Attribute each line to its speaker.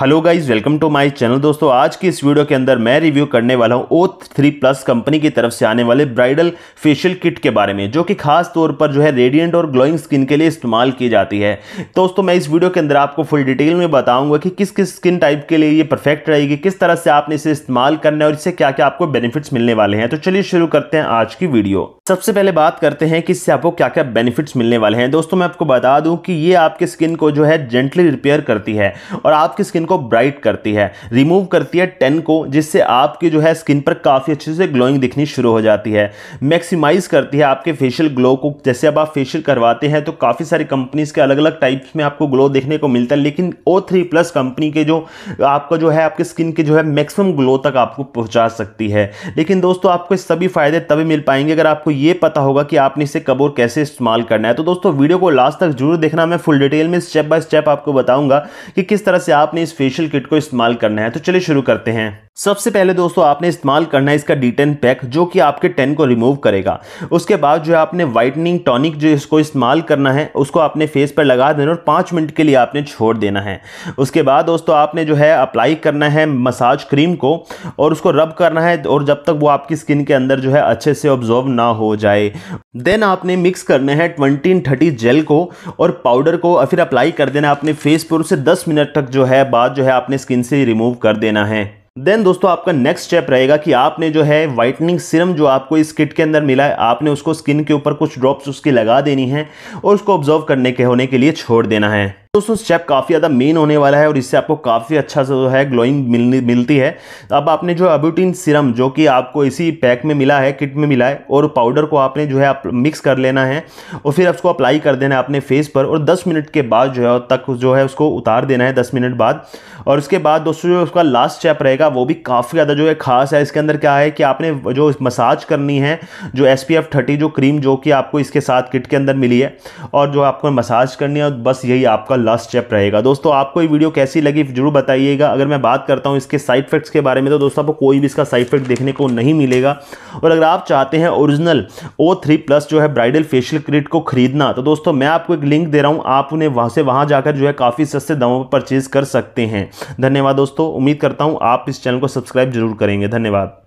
Speaker 1: hello guys welcome to my channel दोस्तों आज की इस वीडियो के अंदर मैं रिव्यू करने वाला हूं ओ थ्री प्लस कंपनी की तरफ से आने वाले ब्राइडल फेशियल किट के बारे में जो कि खास तौर पर जो है रेडिएंट और ग्लोइंग स्किन के लिए इस्तेमाल की जाती है दोस्तों मैं इस वीडियो के अंदर आपको फुल डिटेल में बताऊँगा कि किस किस स्किन टाइप के लिए ये परफेक्ट रहेगी किस तरह से आपने इसे इस्तेमाल करना है और इससे क्या क्या आपको बेनिफिट्स मिलने वाले हैं तो चलिए शुरू करते हैं आज की वीडियो सबसे पहले बात करते हैं कि इससे आपको क्या क्या बेनिफिट्स मिलने वाले हैं दोस्तों मैं आपको बता दूं कि ये आपके स्किन को जो है जेंटली रिपेयर करती है और आपकी स्किन को ब्राइट करती है रिमूव करती है टेन को जिससे आपकी जो है स्किन पर काफ़ी अच्छे से ग्लोइंग दिखनी शुरू हो जाती है मैक्सिमाइज करती है आपके फेशियल ग्लो को जैसे अब आप फेशियल करवाते हैं तो काफ़ी सारी कंपनीज़ के अलग अलग टाइप्स में आपको ग्लो देखने को मिलता है लेकिन ओ थ्री प्लस कंपनी के जो आपका जो है आपके स्किन के जो है मैक्सिमम ग्लो तक आपको पहुँचा सकती है लेकिन दोस्तों आपको सभी फ़ायदे तभी मिल पाएंगे अगर आपको ये पता होगा कि आपने इसे कब और कैसे इस्तेमाल करना है तो दोस्तों वीडियो को लास्ट तक जरूर देखना मैं फुल डिटेल में स्टेप बाय स्टेप आपको बताऊंगा कि किस तरह से आपने इस फेशियल किट को इस्तेमाल करना है तो चलिए शुरू करते हैं सबसे पहले दोस्तों आपने इस्तेमाल करना है इसका डी पैक जो कि आपके टेन को रिमूव करेगा उसके बाद जो है आपने व्हाइटनिंग टॉनिक जो इसको इस्तेमाल करना है उसको आपने फेस पर लगा देना और पाँच मिनट के लिए आपने छोड़ देना है उसके बाद दोस्तों आपने जो है अप्लाई करना है मसाज क्रीम को और उसको रब करना है और जब तक वो आपकी स्किन के अंदर जो है अच्छे से ऑब्जॉर्व ना हो हो जाए देन आपने मिक्स करना है ट्वेंटी थर्टी जेल को और पाउडर को और फिर अप्लाई कर देना अपने फेस पर उसे दस मिनट तक जो है बाद जो है आपने स्किन से रिमूव कर देना है देन दोस्तों आपका नेक्स्ट स्टेप रहेगा कि आपने जो है वाइटनिंग सिरम जो आपको इस किट के अंदर मिला है आपने उसको स्किन के ऊपर कुछ ड्रॉप्स उसकी लगा देनी है और उसको ऑब्जर्व करने के होने के लिए छोड़ देना है दोस्तों स्टेप काफ़ी ज़्यादा मेन होने वाला है और इससे आपको काफ़ी अच्छा जो है ग्लोइंग मिलनी मिलती है अब आपने जो अब्यूटीन सिरम जो कि आपको इसी पैक में मिला है किट में मिला है और पाउडर को आपने जो है आप मिक्स कर लेना है और फिर उसको अप्लाई कर देना है अपने फेस पर और 10 मिनट के बाद जो है तक जो है उसको उतार देना है दस मिनट बाद और उसके बाद दोस्तों जो उसका लास्ट स्टेप रहेगा वो भी काफ़ी ज़्यादा जो है खास है इसके अंदर क्या है कि आपने जो मसाज करनी है जो एस पी जो क्रीम जो कि आपको इसके साथ किट के अंदर मिली है और जो आपको मसाज करनी है बस यही आपका लास्ट स्टेप रहेगा दोस्तों आपको ये वीडियो कैसी लगी जरूर बताइएगा अगर मैं बात करता हूँ इसके साइड इफेक्ट्स के बारे में तो दोस्तों आपको कोई भी इसका साइड इफेक्ट देखने को नहीं मिलेगा और अगर आप चाहते हैं ओरिजिनल ओ थ्री प्लस जो है ब्राइडल फेशियल क्रिट को खरीदना तो दोस्तों मैं आपको एक लिंक दे रहा हूँ आप उन्हें वहाँ से वहाँ जाकर जो है काफ़ी सस्ते दामों पर परचेज़ कर सकते हैं धन्यवाद दोस्तों उम्मीद करता हूँ आप इस चैनल को सब्सक्राइब जरूर करेंगे धन्यवाद